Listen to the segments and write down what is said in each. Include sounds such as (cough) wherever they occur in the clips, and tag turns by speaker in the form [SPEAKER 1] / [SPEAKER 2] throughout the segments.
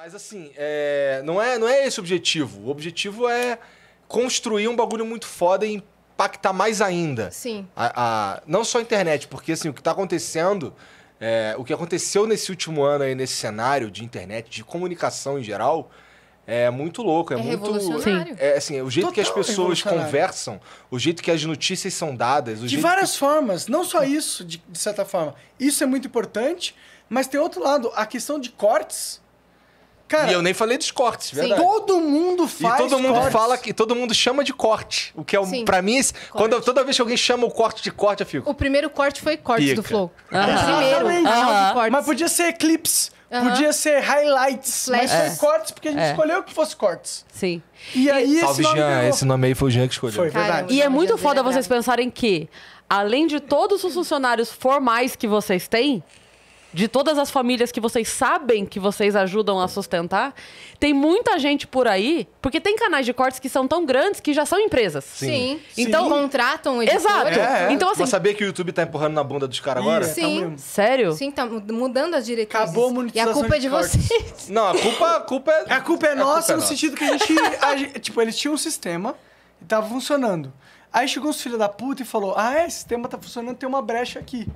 [SPEAKER 1] Mas assim, é... Não, é... não é esse o objetivo. O objetivo é construir um bagulho muito foda e impactar mais ainda. Sim. A, a... Não só a internet, porque assim, o que está acontecendo. É... o que aconteceu nesse último ano aí, nesse cenário de internet, de comunicação em geral, é muito louco, é, é muito. Sim. É assim, é o jeito Total que as pessoas conversam, o jeito que as notícias são dadas. de várias
[SPEAKER 2] que... formas, não só isso, de, de, certa forma. Isso é muito importante, mas tem outro lado, a questão de cortes
[SPEAKER 1] Cara, e eu nem falei dos cortes, verdade.
[SPEAKER 3] Todo mundo faz. E todo mundo cortes. fala
[SPEAKER 2] que todo mundo chama de
[SPEAKER 1] corte. O que é um, para mim, quando eu, toda vez que alguém chama o corte de corte, eu fico.
[SPEAKER 3] O primeiro corte foi corte Pica.
[SPEAKER 1] do Flow. Ah, o primeiro.
[SPEAKER 2] Ah, mas podia ser eclipse. Uhum. Podia ser highlights, Flash. mas foi é.
[SPEAKER 3] cortes, porque a gente é. escolheu que fosse cortes. Sim. E aí, esse nome Jean, esse
[SPEAKER 1] nome aí foi o Jean que escolheu. Foi, verdade. Caramba, e é
[SPEAKER 3] muito foda vocês pensarem que, além de todos os funcionários formais que vocês têm, de todas as famílias que vocês sabem que vocês ajudam a sustentar, tem muita gente por aí, porque tem canais de cortes que são tão grandes que já são empresas. Sim. Sim. Então Sim. contratam editora. Exato. É, é. Então assim, Mas
[SPEAKER 1] sabia que o YouTube tá empurrando na bunda dos caras
[SPEAKER 3] agora? Sim. Tá Sério? Sim, tá mudando as diretrizes. Acabou a monetização. E a culpa é de, vocês. Não, a
[SPEAKER 2] culpa, a culpa é A culpa é a nossa culpa é no nossa. sentido que a gente, a gente, tipo, eles tinham um sistema e tava funcionando. Aí chegou uns filhos da puta e falou: "Ah, é, esse sistema tá funcionando, tem uma brecha aqui"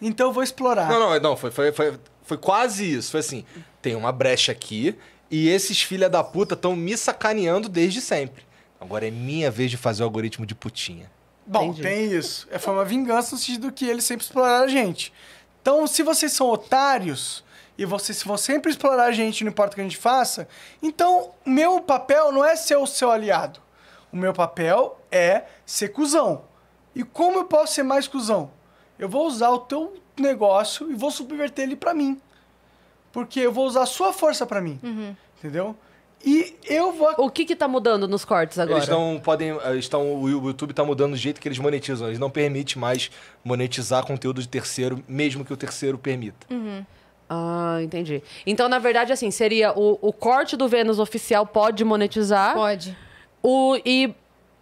[SPEAKER 2] então eu vou explorar. Não,
[SPEAKER 1] não, não foi, foi, foi, foi quase isso. Foi assim: tem uma brecha aqui e esses filha da puta estão me sacaneando desde sempre. Agora é minha vez de fazer o algoritmo de putinha.
[SPEAKER 2] Bom, Entendi. tem isso. É uma vingança no sentido que eles sempre exploraram a gente. Então, se vocês são otários e vocês vão sempre explorar a gente, não importa o que a gente faça, então meu papel não é ser o seu aliado. O meu papel é ser cuzão. E como eu posso ser mais cuzão? Eu vou usar o teu negócio e vou subverter ele para mim. Porque eu vou usar a sua força para mim. Uhum. Entendeu?
[SPEAKER 3] E eu vou. O que que tá mudando nos cortes agora? Eles não podem. Eh,
[SPEAKER 1] estão, o YouTube tá mudando do jeito que eles monetizam. Eles não permitem mais monetizar conteúdo de terceiro, mesmo que o terceiro permita.
[SPEAKER 3] Uhum. Ah, entendi. Então, na verdade, assim, seria o, o corte do Vênus oficial pode monetizar. Pode. O, e,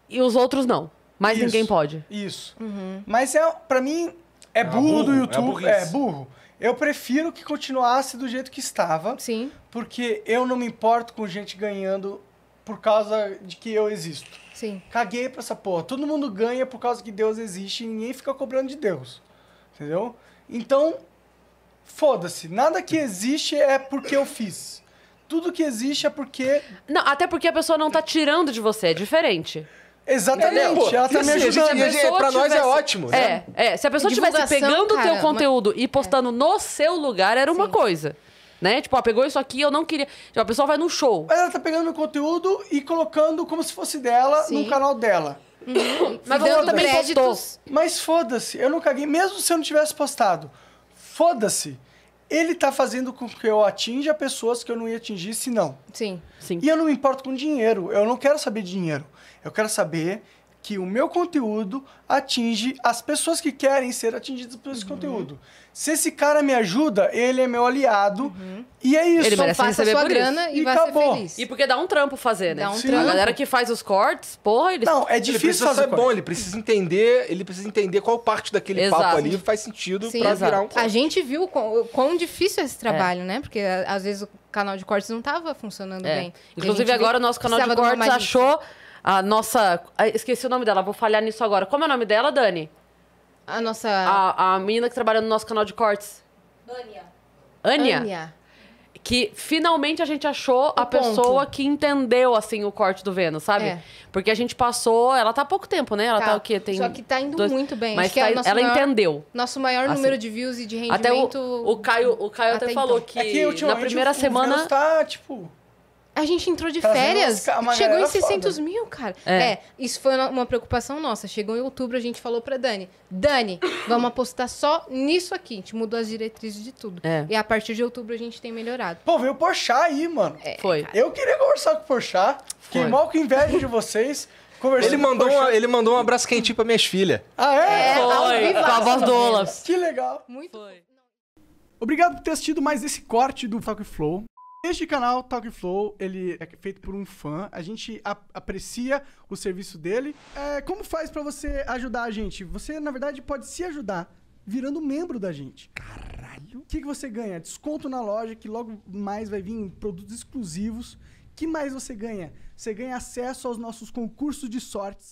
[SPEAKER 3] e os outros não. Mas isso, ninguém pode. Isso. Uhum. Mas é,
[SPEAKER 2] para mim, é burro, ah, burro do é YouTube, é, é, burro. Eu prefiro que continuasse do jeito que estava. Sim. Porque eu não me importo com gente ganhando por causa de que eu existo. Sim. Caguei pra essa porra. Todo mundo ganha por causa que Deus existe e ninguém fica cobrando de Deus. Entendeu? Então, foda-se. Nada que existe é porque eu fiz.
[SPEAKER 3] Tudo que existe é porque. Não, até porque a pessoa não tá tirando de você, é diferente. Exatamente. Pô, ela tá me assim, ajudando. pra nós é né? tivesse... é ótimo. É, é. Se a pessoa estivesse pegando o teu é conteúdo mas... e postando é. no seu lugar, era Sim. uma coisa. Né? Tipo, ó, pegou isso aqui, eu não queria. Tipo, a pessoa vai no show. ela tá pegando o conteúdo e colocando como se fosse dela Sim. no canal dela. Uhum. (laughs) Mas ela também créditos. postou.
[SPEAKER 2] Mas foda-se, eu não caguei, mesmo se eu não tivesse postado. Foda-se ele tá fazendo com que eu atinja pessoas que eu não ia atingir se não. Sim, sim. E eu não me importo com dinheiro, eu não quero saber dinheiro. Eu quero saber que o meu conteúdo atinge as pessoas que querem ser atingidas por esse uhum. conteúdo. Se esse cara me ajuda, ele é meu aliado. Uhum. E é isso. Ele merece Só receber sua grana isso. e, vai acabou. ser feliz.
[SPEAKER 3] E porque dá um trampo fazer, né? Dá um Sim. trampo. A galera que faz os cortes, porra, eles... Não, é difícil fazer bom,
[SPEAKER 1] ele precisa entender, ele precisa entender qual parte daquele exato. papo ali faz sentido Sim, pra exato. virar um corte.
[SPEAKER 3] A gente viu quão, quão difícil é esse é. trabalho, é. né? Porque às vezes o canal de cortes não estava funcionando é. bem. Inclusive agora o nosso canal de cortes achou... A nossa. Ah, esqueci o nome dela, vou falhar nisso agora. Como é o nome dela, Dani? A nossa. A, a menina que trabalha no nosso canal de cortes. Ania. Ania? Que finalmente a gente achou o a ponto. pessoa que entendeu, assim, o corte do Vênus, sabe? É. Porque a gente passou. Ela tá há pouco tempo, né? Ela tá, tá o quê? Tem Só que tá indo dois... muito bem. Mas é tá, é ela maior, entendeu. Nosso maior assim, número de views e de rendimento. Até o, o Caio, o Caio até, até falou então. que, é que na primeira o, semana. O Vênus tá, tipo a gente entrou de férias, chegou em 600 foda. mil, cara. É. é. isso foi uma preocupação nossa. Chegou em outubro, a gente falou pra Dani, Dani, vamos apostar só nisso aqui. A gente mudou as diretrizes de tudo. É. E a partir de outubro a gente tem melhorado. Pô, veio o Porchat aí, mano. É,
[SPEAKER 2] foi. Cara. Eu queria conversar com o Porchat, fiquei mal com inveja de vocês. Ele mandou, uma, ele mandou um abraço quentinho pra minhas filhas. Ah, é? é foi. Com a voz do Olaf. Que legal. Muito. Foi. Obrigado por ter assistido mais esse corte do Talk Flow. Este canal, Talk Flow, ele é feito por um fã. A gente aprecia o serviço dele. É, como faz para você ajudar a gente? Você, na verdade, pode se ajudar virando membro da gente. Caralho! O que, que você ganha? Desconto na loja, que logo mais vai vir produtos exclusivos. que mais você ganha? Você ganha acesso aos nossos concursos de sortes.